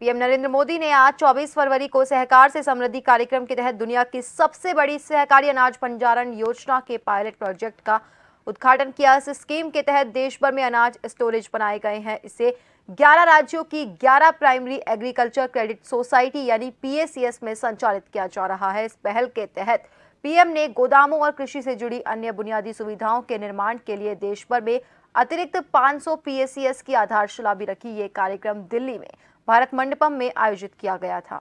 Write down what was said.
PM Narendra Modi ने आज 24 फरवरी को सहकार से समृद्धि कार्यक्रम के तहत दुनिया की सबसे बड़ी सहकारी अनाज भंडारण योजना के पायलट प्रोजेक्ट का उद्घाटन किया इस स्कीम के तहत देश भर में अनाज स्टोरेज बनाए गए हैं इसे 11 राज्यों की 11 प्राइमरी एग्रीकल्चर क्रेडिट सोसाइटी यानी पीएसीएस में संचालित किया जा रहा है इस पहल के तहत पीएम ने गोदामों और कृषि से जुड़ी अन्य बुनियादी सुविधाओं के निर्माण के लिए देश भर में अतिरिक्त 500 पीएसीएस की आधारशिला भी रखी ये कार्यक्रम दिल्ली में भारत मंडपम में आयोजित किया गया था